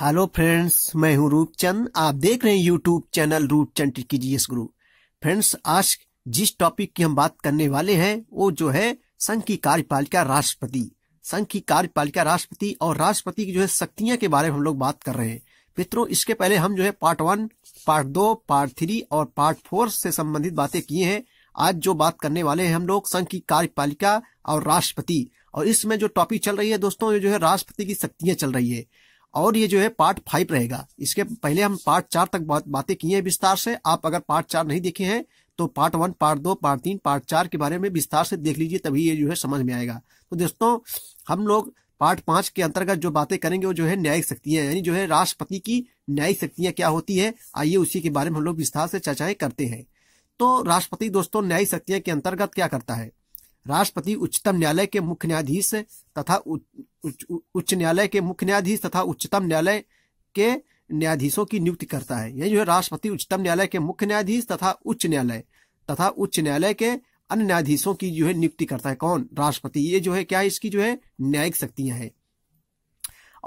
hello friends मैं हूं रूपचंद आप देख रहे हैं यूट्यूब चैनल रूपचंद की जीएस गुरु फ्रेंड्स आज जिस टॉपिक की हम बात करने वाले हैं वो जो है संघ की कार्यपालिका राष्ट्रपति संघ की कार्यपालिका राष्ट्रपति और राष्ट्रपति की जो है शक्तियां के बारे में हम लोग बात कर रहे हैं मित्रों इसके पहले हम जो है पार्ट वन पार्ट दो पार्ट थ्री और पार्ट फोर से संबंधित बातें किए हैं आज जो बात करने वाले हैं हम लोग संघ की कार्यपालिका और राष्ट्रपति और इसमें जो टॉपिक चल रही है दोस्तों ये जो है राष्ट्रपति की शक्तियां चल रही है और ये जो है पार्ट फाइव रहेगा इसके पहले हम पार्ट चार तक बात बातें की हैं विस्तार से आप अगर पार्ट चार नहीं देखे हैं तो पार्ट वन पार्ट दो पार्ट तीन पार्ट चार के बारे में विस्तार से देख लीजिए तभी ये जो है समझ में आएगा तो दोस्तों हम लोग पार्ट पांच के अंतर्गत जो बातें करेंगे वो जो है न्यायिक शक्तियां यानी जो है राष्ट्रपति की न्यायिक शक्तियां क्या होती है आइए उसी के बारे में हम लोग विस्तार से चर्चाएं करते हैं तो राष्ट्रपति दोस्तों न्यायिक शक्तियां के अंतर्गत क्या करता है राष्ट्रपति उच्चतम न्यायालय के मुख्य न्यायाधीश तथा उच्च न्यायालय के मुख्य न्यायाधीश तथा उच्चतम न्यायालय के न्यायाधीशों की नियुक्ति करता है यही जो है राष्ट्रपति उच्चतम न्यायालय के मुख्य न्यायाधीश तथा उच्च न्यायालय तथा उच्च न्यायालय के अन्य न्यायाधीशों की जो है नियुक्ति करता है कौन राष्ट्रपति ये जो है क्या है इसकी जो है न्यायिक शक्तियां हैं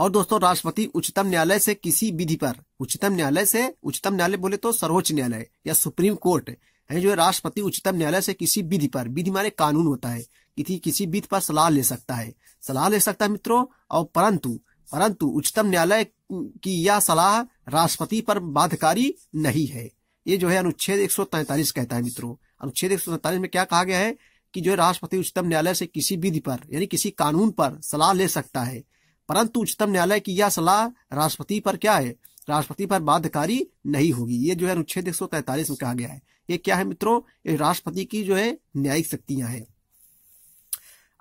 और दोस्तों राष्ट्रपति उच्चतम न्यायालय से किसी विधि पर उच्चतम न्यायालय से उच्चतम न्यायालय बोले तो सर्वोच्च न्यायालय या सुप्रीम कोर्ट यानी जो है राष्ट्रपति उच्चतम न्यायालय से किसी विधि पर विधि माने कानून होता है किसी किसी विधि पर सलाह ले सकता है सलाह ले सकता है मित्रों और परंतु परंतु उच्चतम न्यायालय की यह सलाह राष्ट्रपति पर बाध्यकारी नहीं है ये जो है अनुच्छेद एक कहता है मित्रों अनुच्छेद एक में क्या कहा गया है कि जो है राष्ट्रपति उच्चतम न्यायालय से किसी विधि पर यानी किसी कानून पर सलाह ले सकता है परंतु उच्चतम न्यायालय की यह सलाह राष्ट्रपति पर क्या है राष्ट्रपति पर बाध्यकारी नहीं होगी ये जो है अनुच्छेद एक में कहा गया है ये क्या है मित्रों राष्ट्रपति की जो है न्यायिक शक्तियां हैं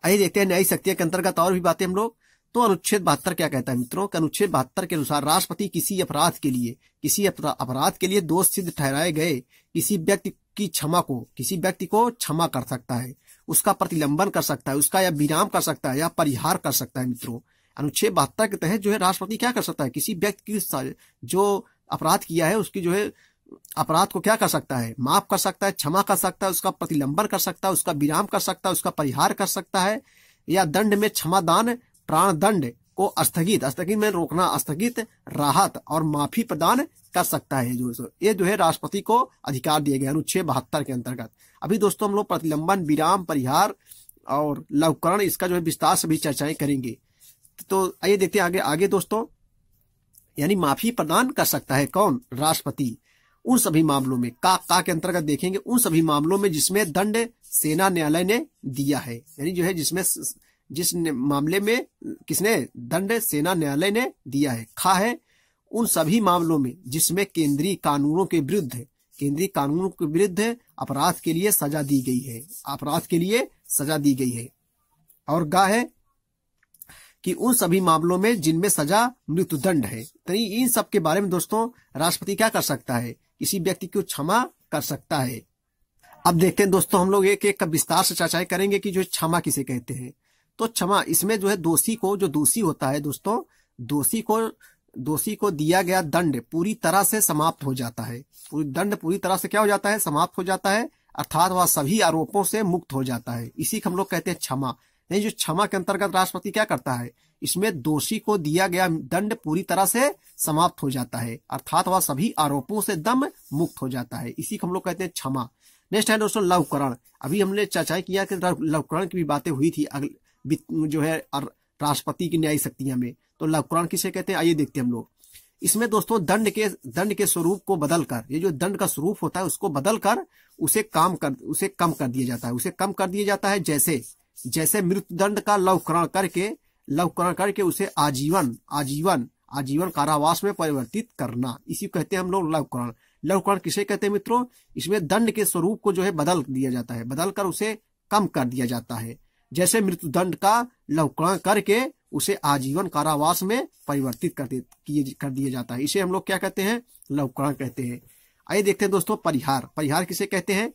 आइए देखते हैं न्यायिक शक्तियां के अंतर्गत और भी बातें हम लोग तो अनुच्छेद बहत्तर क्या कहता है मित्रों अनुच्छेद बहत्तर के अनुसार राष्ट्रपति किसी अपराध के लिए किसी अपराध के लिए दोष सिद्ध ठहराए गए किसी व्यक्ति की क्षमा को किसी व्यक्ति को क्षमा कर सकता है उसका प्रतिलंबन कर सकता है उसका या विराम कर सकता है या परिहार कर सकता है मित्रों अनुच्छेद बहत्तर के तहत जो है राष्ट्रपति क्या कर सकता है किसी व्यक्ति की जो अपराध किया है उसकी जो है अपराध को क्या कर सकता है माफ कर सकता है क्षमा कर सकता है उसका प्रतिलंबन कर सकता है उसका विराम कर सकता है उसका परिहार कर सकता है या दंड में क्षमादान प्राण दंड को स्थगित स्थगित में रोकना स्थगित राहत और माफी प्रदान कर सकता है जो ये जो है राष्ट्रपति को अधिकार दिए गए अनुच्छेद बहत्तर के अंतर्गत अभी दोस्तों हम लोग प्रतिलंबन विराम परिहार और लवकरण इसका जो है विस्तार से भी चर्चाएं करेंगे तो आइए देखते हैं आगे आगे दोस्तों यानी माफी प्रदान कर सकता है कौन राष्ट्रपति उन सभी मामलों में का का के अंतर्गत देखेंगे उन सभी मामलों में जिसमें दंड सेना न्यायालय ने दिया है यानी जो है जिसमें जिस मामले में किसने दंड सेना न्यायालय ने दिया है खा है उन सभी मामलों में जिसमें केंद्रीय कानूनों के विरुद्ध केंद्रीय कानूनों के विरुद्ध अपराध के लिए सजा दी गई है अपराध के लिए सजा दी गई है और गा है कि उन सभी मामलों में जिनमें सजा मृत्युदंड है तो इन सब के बारे में दोस्तों राष्ट्रपति क्या कर सकता है किसी व्यक्ति को क्षमा कर सकता है अब देखते हैं दोस्तों हम लोग एक एक का विस्तार से चर्चा करेंगे कि जो क्षमा किसे कहते हैं तो क्षमा इसमें जो है दोषी को जो दोषी होता है दोस्तों दोषी को दोषी को दिया गया दंड पूरी तरह से समाप्त हो जाता है पूरी दंड पूरी तरह से क्या हो जाता है समाप्त हो जाता है अर्थात वह सभी आरोपों से मुक्त हो जाता है इसी को हम लोग कहते हैं क्षमा यानी जो क्षमा के अंतर्गत राष्ट्रपति क्या करता है इसमें दोषी को दिया गया दंड पूरी तरह से समाप्त हो जाता है अर्थात वह सभी आरोपों से दम मुक्त हो जाता है इसी को हम लोग कहते हैं क्षमा नेक्स्ट है दोस्तों लवकरण अभी हमने चर्चा किया कि लवकरण की भी बातें हुई थी जो है राष्ट्रपति की न्यायिक शक्तियां में तो लवकरण किसे कहते हैं आइए देखते हैं हम लोग इसमें दोस्तों दंड के दंड के स्वरूप को बदलकर ये जो दंड का स्वरूप होता है उसको बदलकर उसे काम कर उसे कम कर दिया जाता है उसे कम कर दिया जाता है जैसे जैसे मृत्युदंड का लवकरण करके लवकरण करके उसे आजीवन आजीवन आजीवन कारावास में परिवर्तित करना इसी को कहते हैं हम लोग लवकरण लवकरण किसे कहते हैं मित्रों इसमें दंड के स्वरूप को जो है बदल दिया जाता है बदल कर उसे कम कर दिया जाता है जैसे मृत्युदंड का लवकरण करके उसे आजीवन कारावास में परिवर्तित कर कर दिया जाता है इसे हम लोग क्या कहते हैं लवकरण कहते हैं आइए देखते हैं दोस्तों परिहार परिहार किसे कहते हैं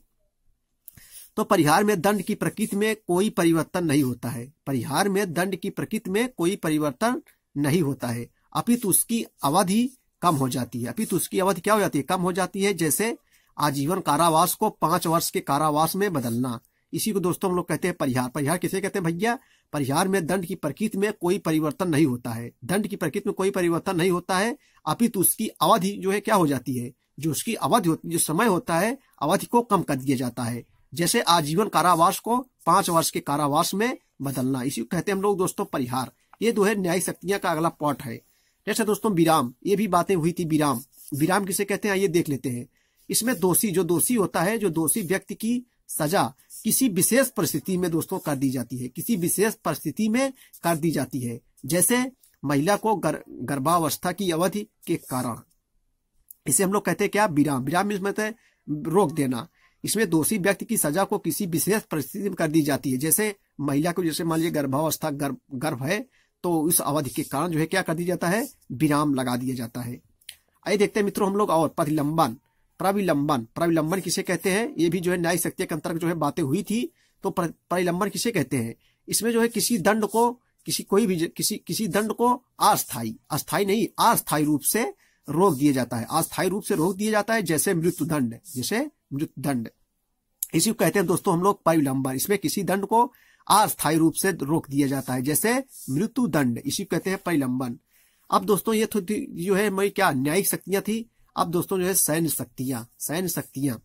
तो परिहार में दंड की प्रकृति में कोई परिवर्तन नहीं होता है परिहार में दंड की प्रकृति में कोई परिवर्तन नहीं होता है अपित उसकी अवधि कम हो जाती है अपित उसकी अवधि क्या हो जाती है कम हो जाती है जैसे आजीवन कारावास को पांच वर्ष के कारावास में बदलना इसी को दोस्तों हम लोग कहते हैं परिहार परिहार किसे कहते हैं भैया परिहार में दंड की प्रकृति में कोई परिवर्तन नहीं होता है दंड की प्रकृति में कोई परिवर्तन नहीं होता है अपित उसकी अवधि जो है क्या हो जाती है जो उसकी अवधि जो समय होता है अवधि को कम कर दिया जाता है जैसे आजीवन कारावास को पांच वर्ष के कारावास में बदलना इसी को कहते हैं हम लोग दोस्तों परिहार ये दो है न्यायिक शक्तियां का अगला पॉट है जैसे दोस्तों विराम ये भी बातें हुई थी विराम विराम किसे कहते हैं ये देख लेते हैं इसमें दोषी जो दोषी होता है जो दोषी व्यक्ति की सजा किसी विशेष परिस्थिति में दोस्तों कर दी जाती है किसी विशेष परिस्थिति में कर दी जाती है जैसे महिला को गर, गर्भावस्था की अवधि के कारण इसे हम लोग कहते हैं क्या विराम विराम इसमें तो रोक देना इसमें दोषी व्यक्ति की सजा को किसी विशेष परिस्थिति में कर दी जाती है जैसे महिला को जैसे मान लीजिए गर्भावस्था गर्भ गर्भ है तो इस अवधि के कारण जो है क्या कर दिया जाता है विराम लगा दिया जाता है आइए देखते हैं मित्रों हम लोग और प्रतिलंबन प्रविलंबन प्रविलंबन किसे कहते हैं ये भी जो है न्याय शक्ति के अंतर्गत जो है बातें हुई थी तो प्रविलंबन किसे कहते हैं इसमें जो है किसी दंड को किसी कोई भी किसी किसी दंड को अस्थाई अस्थाई नहीं अस्थाई रूप से रोक दिया जाता है अस्थाई रूप से रोक दिया जाता है जैसे मृत्यु दंड जैसे दंड इसी को कहते हैं दोस्तों हम लोग पायुलंबन इसमें किसी दंड को अस्थायी रूप से रोक दिया जाता है जैसे मृत्यु दंड इसी को कहते हैं परिलंबन अब दोस्तों ये जो है मैं क्या न्यायिक शक्तियां थी अब दोस्तों जो है सैन्य शक्तियां सैन्य शक्तियां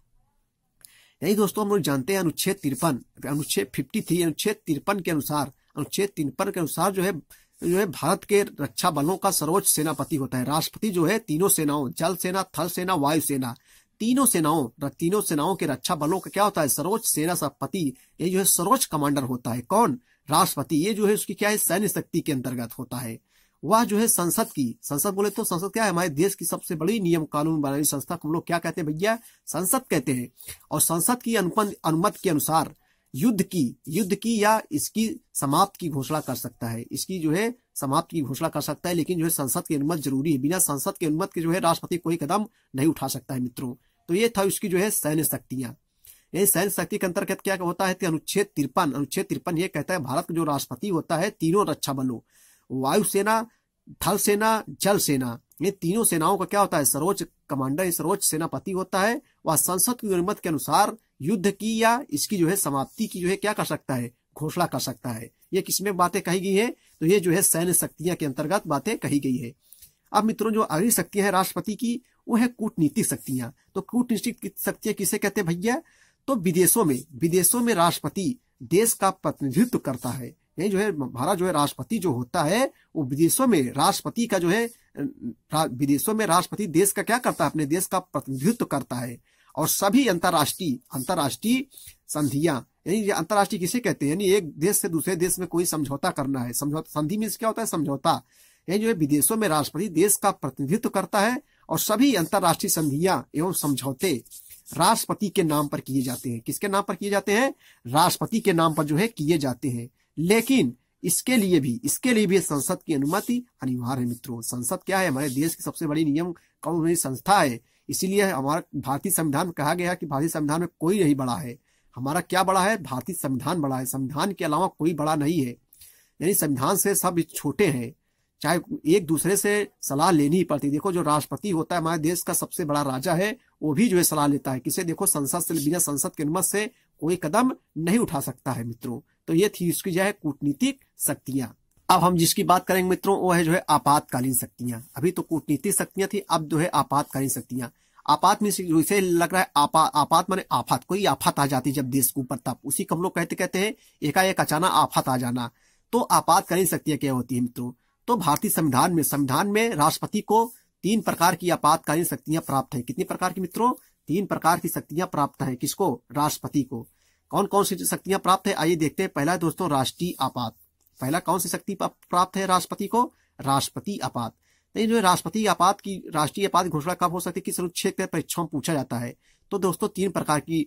यही दोस्तों हम लोग जानते हैं अनुच्छेद तिरपन अनुच्छेद फिफ्टी थ्री अनुच्छेद तिरपन के अनुसार अनुच्छेद तिरपन के अनुसार जो है जो है भारत के रक्षा बलों का सर्वोच्च सेनापति होता है राष्ट्रपति जो है तीनों सेनाओं जल सेना थल सेना वायु सेना तीनों सेनाओं तीनों सेनाओं के रक्षा बलों का क्या होता है सर्वोच्च सेना सपति ये जो है सर्वोच्च कमांडर होता है कौन राष्ट्रपति ये जो है उसकी क्या है सैन्य शक्ति के अंतर्गत होता है वह जो है संसद की संसद बोले तो संसद क्या है हमारे देश की सबसे बड़ी नियम कानून बनाने संस्था को हम लोग क्या कहते हैं भैया संसद कहते हैं और संसद की अनुमत के अनुसार युद्ध की युद्ध की या इसकी समाप्त की घोषणा कर सकता है इसकी जो है समाप्त की घोषणा कर सकता है लेकिन जो है संसद की अनुमत जरूरी है बिना संसद की अनुमत के जो है राष्ट्रपति कोई कदम नहीं उठा सकता है मित्रों तो ये था उसकी जो है सैन्य शक्तियां सैन्य शक्ति के अंतर्गत क्या होता है अनुच्छेद तिरपन अनुच्छेद तिरपन ये कहता है भारत का जो राष्ट्रपति होता है तीनों रक्षा बलों वायुसेना थल सेना जल सेना ये तीनों सेनाओं का क्या होता है सर्वोच्च कमांडर सर्वोच्च सेनापति होता है वह संसद की अनुमत के अनुसार युद्ध की या इसकी जो है समाप्ति की जो है क्या कर सकता है घोषणा कर सकता है ये किसमें बातें कही गई है तो ये जो है सैन्य शक्तियां के अंतर्गत बातें कही गई है अब मित्रों जो अगली शक्तियां हैं राष्ट्रपति की वो है कूटनीतिक शक्तियां तो कूटनीतिक शक्तियां किसे कहते हैं भैया तो विदेशों में विदेशों में राष्ट्रपति देश का प्रतिनिधित्व करता है जो है हमारा जो है राष्ट्रपति जो होता है वो विदेशों में राष्ट्रपति का जो है विदेशों में राष्ट्रपति देश का क्या करता है अपने देश का प्रतिनिधित्व करता है और सभी अंतर्राष्ट्रीय अंतर्राष्ट्रीय संधियां यानी अंतर्राष्ट्रीय किसे कहते हैं यानी एक देश से दूसरे देश में कोई समझौता करना है समझौता संधि में क्या होता है समझौता यानी जो है विदेशों में राष्ट्रपति देश का प्रतिनिधित्व करता है और सभी अंतर्राष्ट्रीय संधियां एवं समझौते राष्ट्रपति के नाम पर किए जाते हैं किसके नाम पर किए जाते हैं राष्ट्रपति के नाम पर जो है किए जाते हैं लेकिन इसके लिए भी इसके लिए भी संसद की अनुमति अनिवार्य है मित्रों संसद क्या है हमारे देश की सबसे बड़ी नियम कौन संस्था है इसीलिए हमारा भारतीय संविधान में कहा गया है कि भारतीय संविधान में कोई नहीं बड़ा है हमारा क्या बड़ा है भारतीय संविधान बड़ा है संविधान के अलावा कोई बड़ा नहीं है यानी संविधान से सब छोटे हैं चाहे एक दूसरे से सलाह लेनी ही पड़ती देखो जो राष्ट्रपति होता है हमारे देश का सबसे बड़ा राजा है वो भी जो है सलाह लेता है किसे देखो संसद से बिना संसद के अनुमत से कोई कदम नहीं उठा सकता है मित्रों तो ये थी इसकी जो है कूटनीतिक शक्तियां अब हम जिसकी बात करेंगे मित्रों वो है जो है आपातकालीन शक्तियां अभी तो कूटनीतिक शक्तियां थी अब जो है आपातकालीन शक्तियां आपात में इसे लग रहा है आपा, आपात माने आफात कोई आफात आ जाती जब देश के ऊपर तब उसी को हम लोग कहते कहते हैं एकाएक अचानक आफात आ जाना तो आपातकालीन शक्तियां क्या होती है मित्रों तो भारतीय संविधान में संविधान में राष्ट्रपति को तीन प्रकार की आपातकालीन शक्तियां प्राप्त है कितनी प्रकार की मित्रों तीन प्रकार की शक्तियां प्राप्त है किसको राष्ट्रपति को कौन कौन सी शक्तियां प्राप्त है आइए देखते हैं पहला है दोस्तों राष्ट्रीय आपात पहला कौन सी शक्ति प्राप्त है राष्ट्रपति को राष्ट्रपति आपात नहीं तो जो राष्ट्रपति आपात की राष्ट्रीय आपात घोषणा कब हो सकती है किस अनुच्छेद परीक्षाओं में पूछा जाता है तो दोस्तों तीन प्रकार की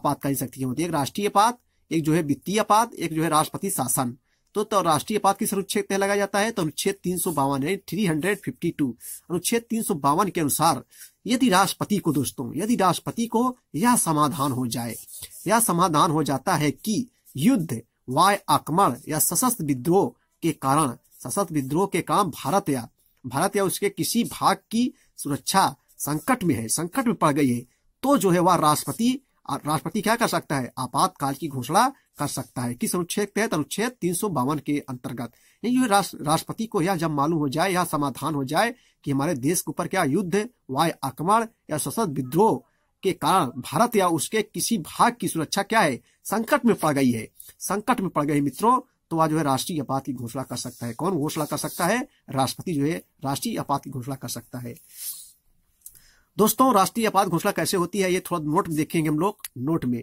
आपातकालीन शक्तियां होती है एक राष्ट्रीय आपात एक जो है वित्तीय आपात एक जो है राष्ट्रपति शासन तो, तो राष्ट्रीय आपात किस अनुच्छेद तय लगाया जाता है तो अनुच्छेद तीन सौ बावन थ्री हंड्रेड फिफ्टी टू अनुच्छेद तीन सौ बावन के अनुसार यदि राष्ट्रपति को दोस्तों यदि राष्ट्रपति को यह समाधान हो जाए यह समाधान हो जाता है कि युद्ध वाय आक्रमण या सशस्त्र विद्रोह के कारण सशस्त्र विद्रोह के काम भारत या भारत या उसके किसी भाग की सुरक्षा संकट में है संकट में पड़ गई है तो जो है वह राष्ट्रपति राष्ट्रपति क्या कर सकता है आपातकाल की घोषणा कर सकता है किस अनुच्छेद तहत अनुच्छेद तीन सौ बावन के अंतर्गत राष्ट्रपति को यह जब मालूम हो जाए या समाधान हो जाए कि हमारे देश के ऊपर क्या युद्ध वाय आक्रमण या सशस्त्र विद्रोह के कारण भारत या उसके किसी भाग की सुरक्षा क्या है संकट में पड़ गई है संकट में पड़ गई मित्रों तो वह जो है राष्ट्रीय आपात की घोषणा कर सकता है कौन घोषणा कर सकता है राष्ट्रपति जो है राष्ट्रीय आपात की घोषणा कर सकता है दोस्तों राष्ट्रीय आपात घोषणा कैसे होती है ये थोड़ा नोट देखेंगे हम लोग नोट में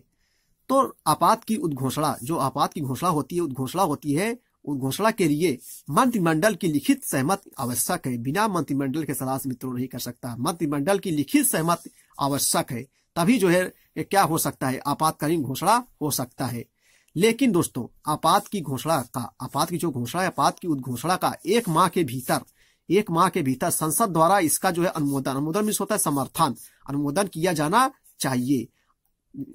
तो आपात की उद्घोषणा जो आपात की घोषणा होती है उद्घोषणा होती है उद्घोषणा के लिए मंत्रिमंडल की लिखित सहमत आवश्यक है बिना मंत्रिमंडल के सलाह मित्रों नहीं कर सकता मंत्रिमंडल की लिखित सहमत आवश्यक है तभी जो है क्या हो सकता है आपातकालीन घोषणा हो सकता है लेकिन दोस्तों आपात की घोषणा का आपात की जो घोषणा है आपात की उद्घोषणा का एक माह के भीतर एक माह के भीतर संसद द्वारा इसका जो है अनुमोदन अनुमोदन मीन होता है समर्थन अनुमोदन किया जाना चाहिए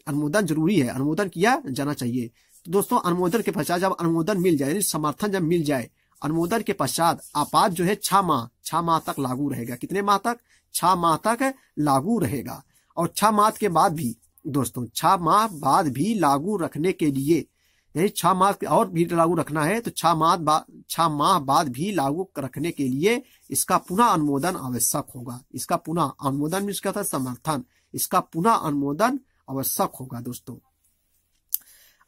अनुमोदन जरूरी है अनुमोदन किया जाना चाहिए तो दोस्तों अनुमोदन के पश्चात जब अनुमोदन मिल जाए समर्थन जब मिल जाए अनुमोदन के पश्चात आपात जो है छह माह छह माह तक लागू रहेगा कितने माह तक छह माह तक लागू रहेगा और छह माह के बाद भी दोस्तों छह माह बाद भी लागू रखने के लिए यानी छह माह और भी लागू रखना है तो छह माह छह माह बाद भी लागू रखने के लिए इसका पुनः अनुमोदन आवश्यक होगा इसका पुनः अनुमोदन मीन्स क्या था समर्थन इसका पुनः अनुमोदन आवश्यक होगा दोस्तों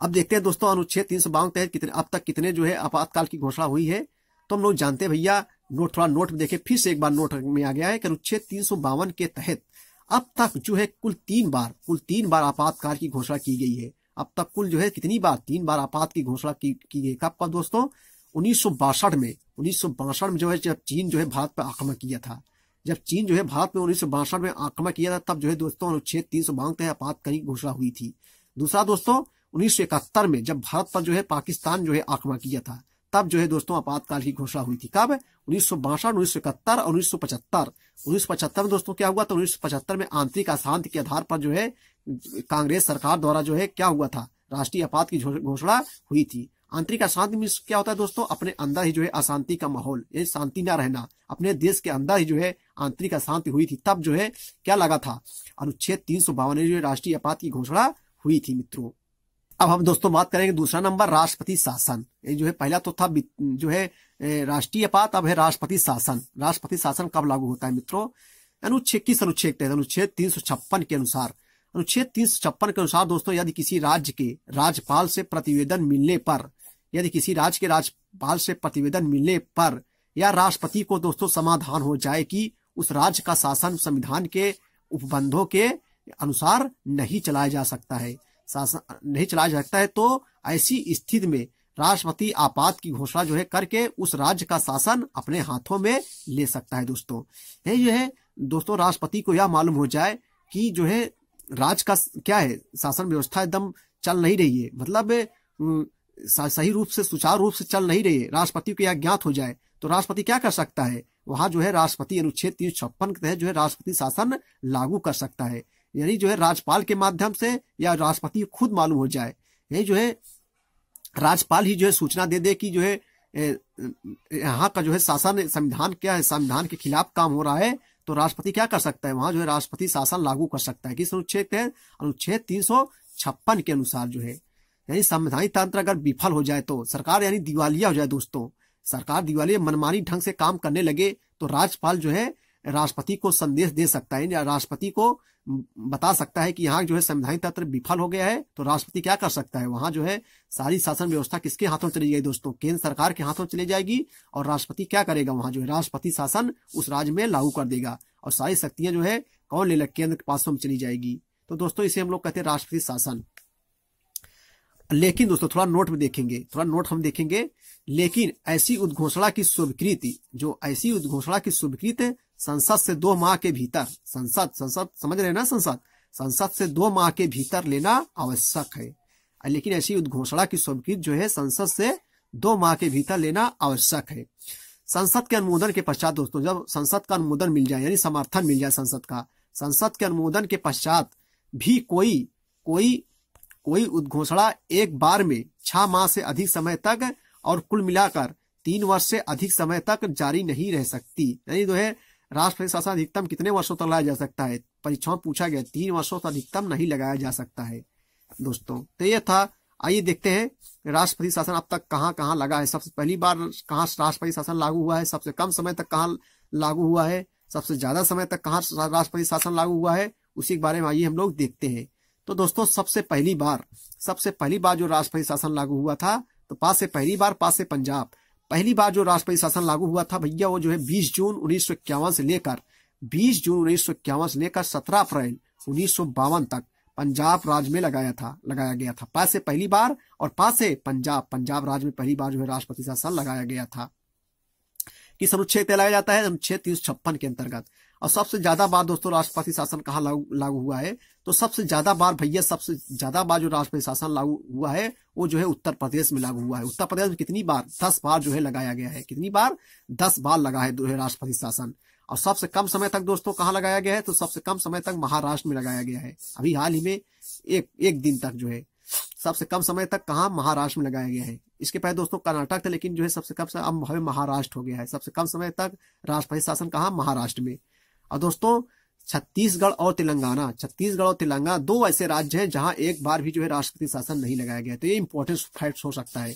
अब देखते हैं दोस्तों अनुच्छेद तीन सौ बावन तहत कितने अब तक कितने जो है आपातकाल की घोषणा हुई है तो हम लोग जानते हैं भैया नोट थोड़ा नोट में देखे फिर से एक बार नोट में आ गया है कि अनुच्छेद तीन सौ बावन के तहत अब तक जो है कुल तीन बार कुल तीन बार आपातकाल की घोषणा की गई है अब तक कुल जो है कितनी बार तीन बार आपात की घोषणा की, की गई कब पर दोस्तों उन्नीस में उन्नीस में जो है जब चीन जो है भारत पर आक्रमण किया था जब चीन जो है भारत में उन्नीस में आक्रमण किया था तब जो है दोस्तों अनुच्छेद तीन सौ बांगते हैं आपातकालीन घोषणा हुई थी दूसरा दोस्तों उन्नीस में जब भारत पर जो है पाकिस्तान जो है आक्रमण किया था तब जो है दोस्तों आपातकाल की घोषणा हुई थी कब उन्नीस सौ बासठ उन्नीस सौ इकहत्तर और उन्नीस सौ पचहत्तर उन्नीस सौ पचहत्तर में दोस्तों क्या हुआ तो उन्नीस सौ पचहत्तर में आंतरिक अशांति के आधार पर जो है कांग्रेस सरकार द्वारा जो है क्या हुआ था राष्ट्रीय आपात की घोषणा हुई थी आंतरिक अशांति में क्या होता है दोस्तों अपने अंदर ही जो है अशांति का माहौल ये शांति ना रहना अपने देश के अंदर ही जो है आंतरिक अशांति हुई थी तब जो है क्या लगा था अनुच्छेद तीन सौ बावन में जो है राष्ट्रीय आपात की घोषणा हुई थी मित्रों अब हम दोस्तों बात करेंगे दूसरा नंबर राष्ट्रपति शासन ये जो है पहला तो था जो है राष्ट्रीय आपात अब है राष्ट्रपति शासन राष्ट्रपति शासन कब लागू होता है मित्रों अनुच्छेद किस अनुच्छेद अनुच्छेद तीन के अनुसार अनुच्छेद तीन छप्पन के अनुसार दोस्तों यदि किसी राज्य के राज्यपाल से प्रतिवेदन मिलने पर यदि किसी राज्य के राज्यपाल से प्रतिवेदन मिलने पर या राष्ट्रपति को दोस्तों समाधान हो जाए कि उस राज्य का शासन संविधान के उपबंधों के अनुसार नहीं चलाया जा सकता है शासन नहीं चलाया जा सकता है तो ऐसी स्थिति में राष्ट्रपति आपात की घोषणा जो है करके उस राज्य का शासन अपने हाथों में ले सकता है दोस्तों है जो है दोस्तों राष्ट्रपति को यह मालूम हो जाए कि जो है राज का क्या है शासन व्यवस्था एकदम चल नहीं रही है मतलब सही रूप से सुचारू रूप से चल नहीं रही है राष्ट्रपति को यह ज्ञात हो जाए तो राष्ट्रपति क्या कर सकता है वहां जो है राष्ट्रपति अनुच्छेद तीन छप्पन के तहत जो है राष्ट्रपति शासन लागू कर सकता है यानी जो है राज्यपाल के माध्यम से या राष्ट्रपति खुद मालूम हो जाए यही जो है राज्यपाल ही जो है सूचना दे दे कि जो है यहाँ का जो है शासन संविधान क्या है संविधान के खिलाफ काम हो रहा है तो राष्ट्रपति क्या कर सकता है वहां जो है राष्ट्रपति शासन लागू कर सकता है किस अनुच्छेद के अनुच्छेद तीन के अनुसार जो है यानी संवैधानिक तंत्र अगर विफल हो जाए तो सरकार यानी दिवालिया हो जाए दोस्तों सरकार दिवालिया मनमानी ढंग से काम करने लगे तो राज्यपाल जो है राष्ट्रपति को संदेश दे सकता है या राष्ट्रपति को बता सकता है कि यहाँ जो है संविधानिक तंत्र विफल हो गया है तो राष्ट्रपति क्या कर सकता है वहां जो है सारी शासन व्यवस्था किसके हाथों चली जाएगी दोस्तों केंद्र सरकार के हाथों चली जाएगी और राष्ट्रपति क्या करेगा वहां जो है राष्ट्रपति शासन उस राज्य में लागू कर देगा और सारी शक्तियां जो है कौन ले केंद्र के पासों में चली जाएगी तो दोस्तों इसे हम लोग कहते हैं राष्ट्रपति शासन लेकिन दोस्तों थोड़ा नोट में देखेंगे थोड़ा नोट हम देखेंगे लेकिन ऐसी उद्घोषणा की स्वीकृति जो ऐसी उद्घोषणा की स्वीकृति संसद से दो माह के भीतर संसद संसद समझ रहे ना संसद संसद से दो माह के भीतर लेना आवश्यक है लेकिन ऐसी उद्घोषणा की स्वीकृत जो है संसद से दो माह के भीतर लेना आवश्यक है संसद के अनुमोदन के पश्चात दोस्तों जब संसद का अनुमोदन मिल जाए यानी समर्थन मिल जाए संसद का संसद के अनुमोदन के पश्चात भी कोई कोई कोई उद्घोषणा एक बार में छह माह से अधिक समय तक और कुल मिलाकर तीन वर्ष से अधिक समय तक जारी नहीं रह सकती यानी जो है राष्ट्रपति शासन अधिकतम कितने वर्षों तक लगाया लाया जा सकता है परीक्षाओं पूछा गया तीन वर्षों से अधिकतम नहीं लगाया जा सकता है दोस्तों तो ये था आइए देखते हैं राष्ट्रपति शासन अब तक कहाँ कहाँ लगा है सबसे पहली बार कहाँ राष्ट्रपति शासन लागू हुआ है सबसे कम समय तक कहाँ लागू हुआ है सबसे ज्यादा समय तक कहाँ राष्ट्रपति शासन लागू हुआ है उसी के बारे में आइए हम लोग देखते हैं तो दोस्तों सबसे पहली बार सबसे पहली बार जो राष्ट्रपति शासन लागू हुआ था तो पास से पहली बार पास से पंजाब पहली बार जो राष्ट्रपति शासन लागू हुआ था भैया वो जो है बीस जून उन्नीस से लेकर बीस जून उन्नीस से लेकर सत्रह अप्रैल उन्नीस तक पंजाब राज्य में लगाया था लगाया गया था पास से पहली बार और पास से पंजाब पंजाब राज्य में पहली बार जो है राष्ट्रपति शासन लगाया गया था किस अनुच्छेद लगाया जाता है अनुच्छेद तीन के अंतर्गत और सबसे ज्यादा बार दोस्तों राष्ट्रपति शासन कहा लागू हुआ है तो सबसे ज्यादा बार भैया सबसे ज्यादा बार जो राष्ट्रपति शासन लागू हुआ है वो जो है उत्तर प्रदेश में लागू हुआ है उत्तर प्रदेश में कितनी बार दस बार जो है लगाया गया है कितनी बार दस बार लगा है राष्ट्रपति शासन और सबसे कम समय तक दोस्तों कहाँ लगाया गया है तो सबसे कम समय तक महाराष्ट्र में लगाया गया है अभी हाल ही में एक एक दिन तक जो है सबसे कम समय तक कहा महाराष्ट्र में लगाया गया है इसके पहले दोस्तों कर्नाटक था लेकिन जो है सबसे कम समय अब महाराष्ट्र हो गया है सबसे कम समय तक राष्ट्रपति शासन कहा महाराष्ट्र में और दोस्तों छत्तीसगढ़ और तेलंगाना छत्तीसगढ़ और तेलंगाना दो ऐसे राज्य हैं जहां एक बार भी जो है राष्ट्रपति शासन नहीं लगाया गया तो ये इंपॉर्टेंट फैक्ट्स हो सकता है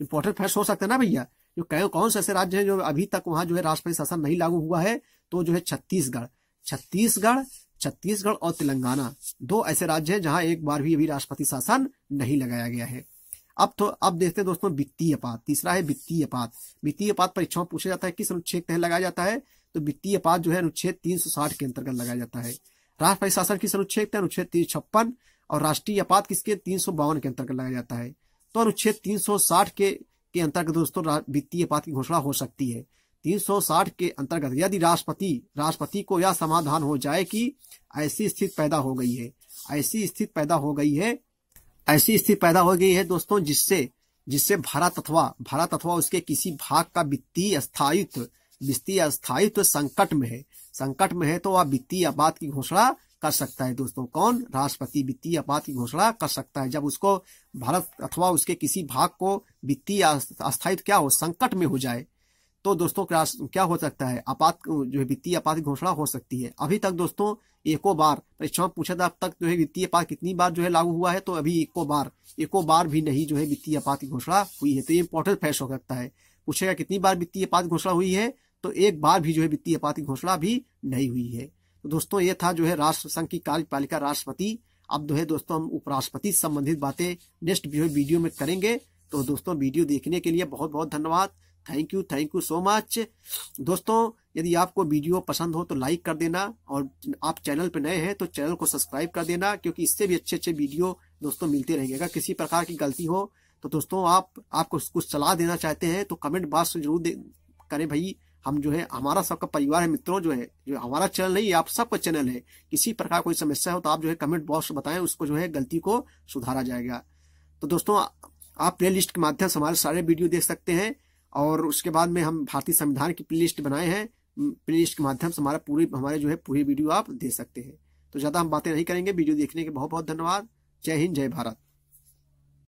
इंपॉर्टेंट फैक्ट्स हो सकता है ना भैया जो कहे कौन से ऐसे राज्य हैं जो अभी तक वहां जो है राष्ट्रपति शासन नहीं लागू हुआ है तो जो है छत्तीसगढ़ छत्तीसगढ़ छत्तीसगढ़ और तेलंगाना दो ऐसे राज्य है जहां एक बार भी अभी राष्ट्रपति शासन नहीं लगाया गया है अब तो अब देखते हैं दोस्तों वित्तीय पात तीसरा है वित्तीय पात वित्तीय पात परीक्षाओं पूछा जाता है किस अनुच्छेद तहत लगाया जाता है तो वित्तीय अपराध जो है अनुच्छेद 360 के अंतर्गत लगाया जाता है राष्ट्रपति शासन किस अनुच्छेद के अनुच्छेद तीन और राष्ट्रीय आपात किसके तीन के अंतर्गत लगाया जाता है तो अनुच्छेद 360 के के अंतर्गत दोस्तों वित्तीय आपात की घोषणा हो सकती है 360 के अंतर्गत यदि राष्ट्रपति राष्ट्रपति को यह समाधान हो जाए कि ऐसी स्थिति पैदा हो गई है ऐसी स्थिति पैदा हो गई है ऐसी स्थिति पैदा हो गई है दोस्तों जिससे जिससे भारत अथवा भारत अथवा उसके किसी भाग का वित्तीय स्थायित्व वित्तीय अस्थायित्व तो संकट में है संकट में है तो वह वित्तीय आपात की घोषणा कर सकता है दोस्तों कौन राष्ट्रपति वित्तीय आपात की घोषणा कर सकता है जब उसको भारत अथवा उसके किसी भाग को वित्तीय अस्थायित्व क्या हो संकट में हो जाए तो दोस्तों क्या हो सकता है आपात जो है वित्तीय आपात की घोषणा हो सकती है अभी तक दोस्तों एको बार परीक्षा में पूछा था अब तक जो है वित्तीय आपात कितनी बार जो है लागू हुआ है तो अभी एको बार एको बार भी नहीं जो है वित्तीय आपात की घोषणा हुई है तो ये इंपॉर्टेंट फैस हो सकता है पूछेगा कितनी बार वित्तीय आपात घोषणा हुई है तो एक बार भी जो है वित्तीय आपात की घोषणा भी नहीं हुई है तो दोस्तों ये था जो है राष्ट्र संघ की कार्यपालिका राष्ट्रपति अब जो है दोस्तों हम उपराष्ट्रपति संबंधित बातें नेक्स्ट जो वीडियो में करेंगे तो दोस्तों वीडियो देखने के लिए बहुत बहुत धन्यवाद thank you thank you so much दोस्तों यदि आपको वीडियो पसंद हो तो लाइक कर देना और आप चैनल पर नए हैं तो चैनल को सब्सक्राइब कर देना क्योंकि इससे भी अच्छे अच्छे वीडियो दोस्तों मिलते रहेंगे अगर किसी प्रकार की गलती हो तो दोस्तों आप आपको कुछ सलाह देना चाहते हैं तो कमेंट बॉक्स जरूर करें भाई हम जो है हमारा सबका परिवार है मित्रों जो है जो हमारा चैनल नहीं है आप सबका चैनल है किसी प्रकार कोई समस्या हो तो आप जो है कमेंट बॉक्स बताएं उसको जो है गलती को सुधारा जाएगा तो दोस्तों आप प्ले लिस्ट के माध्यम से हमारे सारे वीडियो देख सकते हैं और उसके बाद में हम भारतीय संविधान की प्ले लिस्ट बनाए हैं प्ले लिस्ट के माध्यम से हमारा पूरी हमारे जो है पूरी वीडियो आप देख सकते हैं तो ज़्यादा हम बातें नहीं करेंगे वीडियो देखने के बहुत बहुत धन्यवाद जय हिंद जय भारत